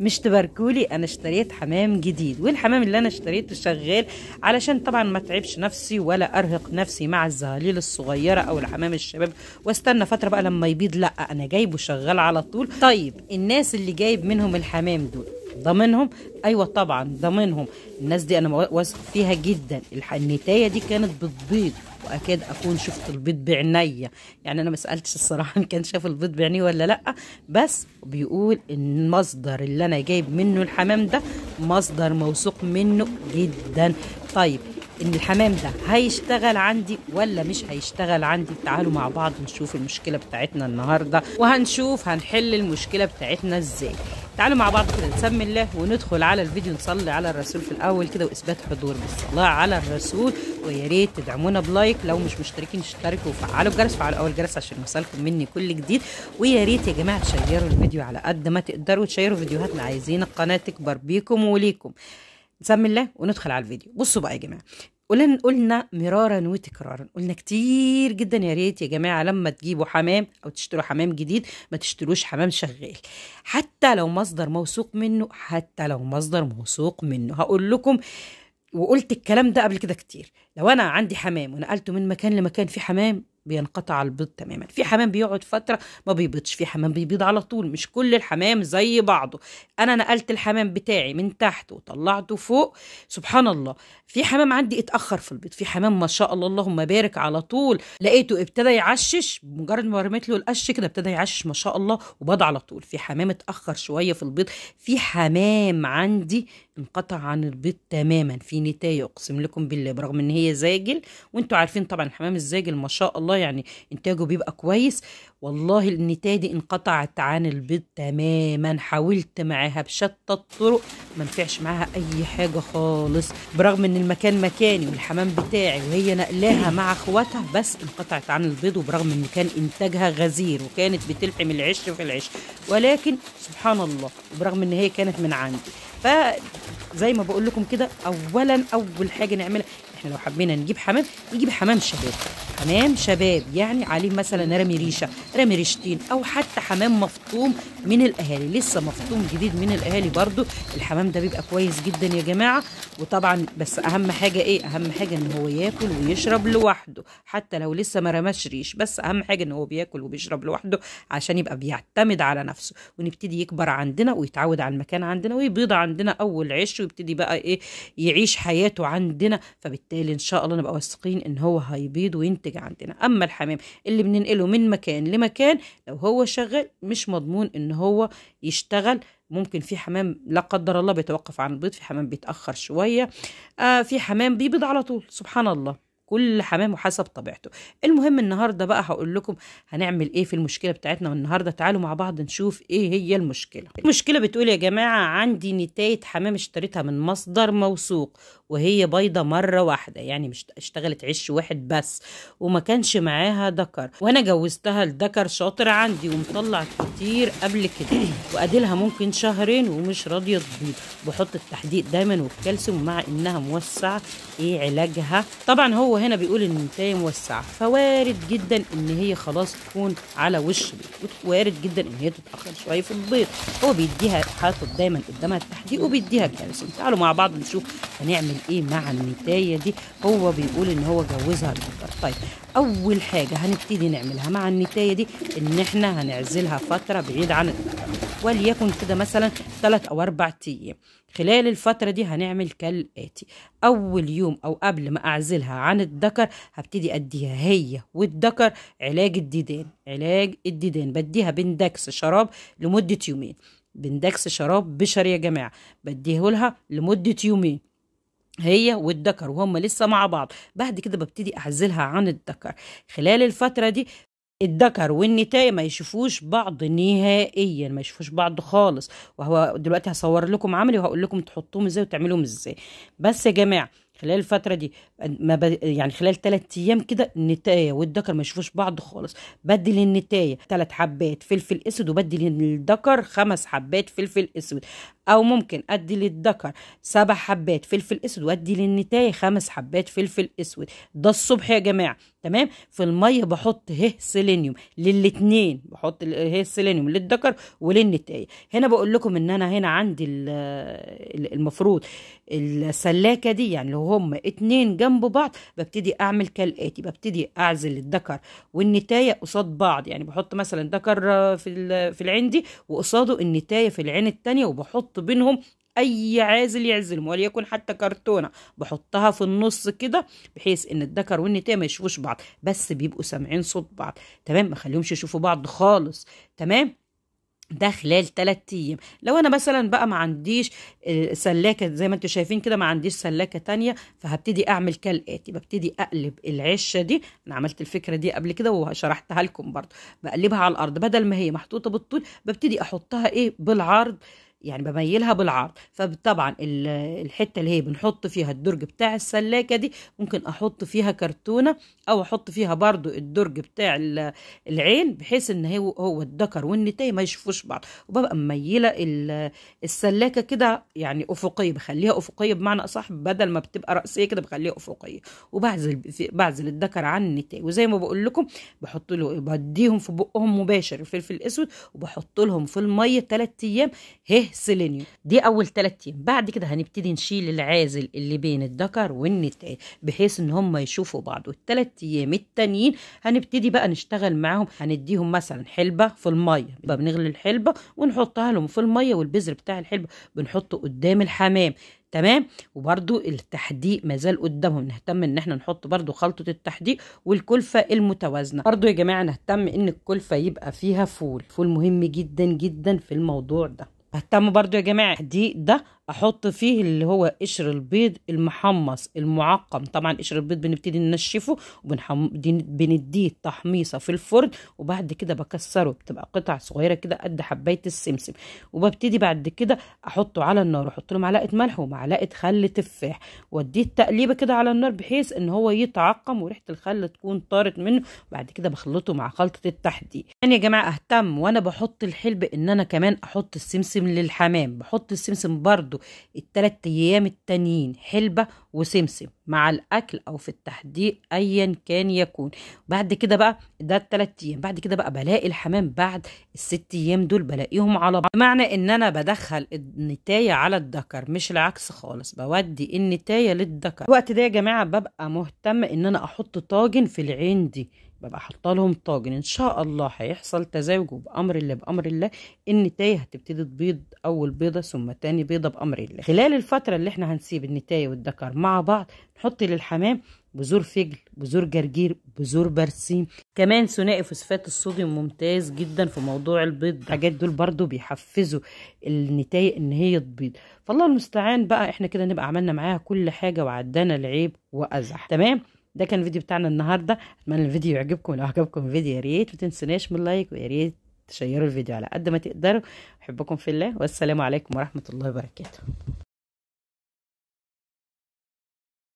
مش تباركولي انا اشتريت حمام جديد والحمام اللي انا اشتريته شغال علشان طبعا ما تعبش نفسي ولا ارهق نفسي مع الزهاليل الصغيره او الحمام الشباب واستنى فتره بقى لما يبيض لا انا جايبه شغال على طول طيب الناس اللي جايب منهم الحمام دول ضامنهم ايوه طبعا ضامنهم الناس دي انا واثق فيها جدا النتايه دي كانت بتبيض واكاد اكون شفت البيض بعينيا يعني انا ما سالتش الصراحه ان كان شاف البيض بعينيه ولا لا بس بيقول ان المصدر اللي انا جايب منه الحمام ده مصدر موثوق منه جدا طيب ان الحمام ده هيشتغل عندي ولا مش هيشتغل عندي تعالوا مع بعض نشوف المشكله بتاعتنا النهارده وهنشوف هنحل المشكله بتاعتنا ازاي تعالوا مع بعض كده نسمي الله وندخل على الفيديو نصلي على الرسول في الاول كده واثبات حضور بالصلاه على الرسول ويا ريت تدعمونا بلايك لو مش مشتركين اشتركوا وفعلوا الجرس فعلوا اول جرس عشان يوصلكم مني كل جديد ويا ريت يا جماعه تشيروا الفيديو على قد ما تقدروا تشيروا فيديوهاتنا عايزين القناه تكبر بيكم وليكم نسمي الله وندخل على الفيديو بصوا بقى يا جماعه قلنا قلنا مرارا وتكرارا قلنا كتير جدا يا ريت يا جماعه لما تجيبوا حمام او تشتروا حمام جديد ما تشتروش حمام شغال حتى لو مصدر موثوق منه حتى لو مصدر موثوق منه هقول لكم وقلت الكلام ده قبل كده كتير لو انا عندي حمام ونقلته من مكان لمكان في حمام بينقطع البيض تماما في حمام بيقعد فترة ما بيبيضش في حمام بيبيض على طول مش كل الحمام زي بعضه أنا نقلت الحمام بتاعي من تحت وطلعته فوق سبحان الله في حمام عندي اتأخر في البيض في حمام ما شاء الله اللهم بارك على طول لقيته ابتدى يعشش مجرد ما رميت له القش كده ابتدى يعشش ما شاء الله وبض على طول في حمام اتأخر شوية في البيض في حمام عندي انقطع عن البيض تماما في نتايه اقسم لكم بالله برغم ان هي زاجل وانتوا عارفين طبعا الحمام الزاجل ما شاء الله يعني انتاجه بيبقى كويس والله النتايه دي انقطعت عن البيض تماما حاولت معاها بشتى الطرق ما نفعش معاها اي حاجه خالص برغم ان المكان مكاني والحمام بتاعي وهي نقلاها مع اخواتها بس انقطعت عن البيض وبرغم ان كان انتاجها غزير وكانت بتلحم العش في العش ولكن سبحان الله برغم ان هي كانت من عندي فزي ما بقول لكم كده اولا اول حاجه نعملها احنا لو حبينا نجيب حمام نجيب حمام شباب حمام شباب يعني عليه مثلا رمي ريشه رمي ريشتين او حتى حمام مفطوم من الاهالي لسه مفطوم جديد من الاهالي برضو الحمام ده بيبقى كويس جدا يا جماعه وطبعا بس اهم حاجه ايه اهم حاجه ان هو ياكل ويشرب لوحده حتى لو لسه ما رماش ريش بس اهم حاجه ان هو بياكل وبيشرب لوحده عشان يبقى بيعتمد على نفسه ونبتدي يكبر عندنا ويتعود على المكان عندنا ويبيض عندنا اول عش ويبتدي بقى ايه يعيش حياته عندنا فبالتالي ان شاء الله نبقى واثقين ان هو هيبيض وينتج المنطقة عندنا أما الحمام اللي بننقله من مكان لمكان لو هو شغال مش مضمون إن هو يشتغل ممكن في حمام لا قدر الله بيتوقف عن البيض في حمام بيتأخر شوية آه في حمام بيبيض على طول سبحان الله كل حمام وحسب طبيعته المهم النهارده بقى هقول لكم هنعمل ايه في المشكله بتاعتنا والنهارده تعالوا مع بعض نشوف ايه هي المشكله المشكله بتقول يا جماعه عندي نتايه حمام اشتريتها من مصدر موثوق وهي بيضة مرة واحدة يعني مش اشتغلت عش واحد بس وما كانش معاها دكر وانا جوزتها لدكر شاطر عندي ومطلع كتير قبل كده وقادلها ممكن شهرين ومش راضية تبيض بحط التحديق دايما والكالسيوم مع انها موسعة ايه علاجها طبعا هو هنا بيقول ان النتاية موسعة فوارد جدا ان هي خلاص تكون على وش بيض وارد جدا ان هي تتأخر شوية في البيض هو بيديها حاطط دايما قدامها التحديق وبيديها الكالسيوم تعالوا مع بعض نشوف هنعمل ايه مع النتايه دي هو بيقول ان هو جوزها الاكتر طيب اول حاجه هنبتدي نعملها مع النتايه دي ان احنا هنعزلها فتره بعيد عن الأكتر وليكن كده مثلا ثلاث او اربع ايام خلال الفترة دي هنعمل كالآتي أول يوم أو قبل ما أعزلها عن الذكر هبتدي أديها هي والذكر علاج الديدان علاج الديدان بديها بندكس شراب لمدة يومين بندكس شراب بشر يا جماعة بديه لها لمدة يومين هي والذكر وهم لسه مع بعض بعد كده ببتدي اعزلها عن الدكر خلال الفتره دي الذكر والنتاية ما يشوفوش بعض نهائيا ما يشوفوش بعض خالص وهو دلوقتي هصور لكم عملي وهقول لكم تحطوهم ازاي وتعملوهم ازاي بس يا جماعه خلال الفتره دي ما ب... يعني خلال ثلاث ايام كده النتايه والدكر ما يشوفوش بعض خالص بدل النتايه ثلاث حبات فلفل اسود وبدل الدكر خمس حبات فلفل اسود او ممكن ادي للدكر سبع حبات فلفل اسود وادي للنتايه خمس حبات فلفل اسود ده الصبح يا جماعه تمام في الميه بحط ه سيلينيوم للاثنين بحط ه سيلينيوم للذكر وللنتايه هنا بقول لكم ان انا هنا عندي المفروض السلاكه دي يعني اللي هو وهم اتنين جنب بعض ببتدي اعمل كالاتي ببتدي اعزل الذكر والنتايه قصاد بعض يعني بحط مثلا ذكر في في العين دي وقصاده النتايه في العين التانية وبحط بينهم اي عازل يعزلهم وليكن حتى كرتونه بحطها في النص كده بحيث ان الذكر والنتايه ما يشوفوش بعض بس بيبقوا سامعين صوت بعض تمام ما خليهمش يشوفوا بعض خالص تمام ده خلال 3 ايام لو انا مثلا بقى ما عنديش آه، سلاكه زي ما انتم شايفين كده ما عنديش سلاكه تانية فهبتدي اعمل كالاتي ببتدي اقلب العشه دي انا عملت الفكره دي قبل كده وشرحتها لكم برضو بقلبها على الارض بدل ما هي محطوطه بالطول ببتدي احطها ايه بالعرض يعني بميلها بالعرض فطبعا الحته اللي هي بنحط فيها الدرج بتاع السلاكه دي ممكن احط فيها كرتونه او احط فيها برضو الدرج بتاع العين بحيث ان هو هو الذكر والنتايه ما يشوفوش بعض وببقى مميله السلاكه كده يعني افقيه بخليها افقيه بمعنى اصح بدل ما بتبقى راسيه كده بخليها افقيه وبعزل بعزل الذكر عن النتايه وزي ما بقول لكم بحط له بديهم في بقهم مباشر الفلفل الاسود وبحط لهم في الميه ثلاث ايام هي سيلينيوم دي اول ثلاث ايام بعد كده هنبتدي نشيل العازل اللي بين الذكر والنتاج بحيث ان هم يشوفوا بعض والثلاث ايام التانيين هنبتدي بقى نشتغل معاهم هنديهم مثلا حلبه في الميه يبقى بنغلي الحلبه ونحطها لهم في الميه والبذر بتاع الحلبه بنحطه قدام الحمام تمام وبرده التحديق مازال قدامهم نهتم ان احنا نحط برده خلطه التحديق والكلفه المتوازنه برده يا جماعه نهتم ان الكلفه يبقى فيها فول فول مهم جدا جدا في الموضوع ده اهتموا برضو يا جماعة دي ده احط فيه اللي هو قشر البيض المحمص المعقم طبعا قشر البيض بنبتدي ننشفه بنديه تحميصه في الفرن وبعد كده بكسره بتبقى قطع صغيره كده قد حبايه السمسم وببتدي بعد كده احطه على النار واحط له معلقه ملح ومعلقه خل تفاح واديه التقليبه كده على النار بحيث ان هو يتعقم وريحه الخل تكون طارت منه بعد كده بخلطه مع خلطه التحديق يعني يا جماعه اهتم وانا بحط الحلب ان انا كمان احط السمسم للحمام بحط السمسم برضه برده التلات أيام التانيين حلبة وسمسم مع الأكل أو في التحديق أيا كان يكون بعد كده بقى ده التلات أيام بعد كده بقى بلاقي الحمام بعد الست أيام دول بلاقيهم على بعض بمعنى إن أنا بدخل النتاية على الذكر مش العكس خالص بودي النتاية للذكر الوقت ده يا جماعة ببقى مهتمة إن أنا أحط طاجن في العين دي ببقى حاطه لهم طاجن ان شاء الله هيحصل تزاوج بامر الله بامر الله النتايه هتبتدي تبيض اول بيضه ثم تاني بيضه بامر الله خلال الفتره اللي احنا هنسيب النتايه والدكر مع بعض نحط للحمام بذور فجل بذور جرجير بذور برسيم كمان ثنائي فوسفات الصوديوم ممتاز جدا في موضوع البيض الحاجات دول برضو بيحفزوا النتاية ان هي تبيض فالله المستعان بقى احنا كده نبقى عملنا معاها كل حاجه وعدانا العيب وازح تمام ده كان الفيديو بتاعنا النهارده اتمنى الفيديو يعجبكم لو عجبكم الفيديو يا ريت ما تنسوناش من لايك ويا ريت تشيروا الفيديو على قد ما تقدروا احبكم في الله والسلام عليكم ورحمه الله وبركاته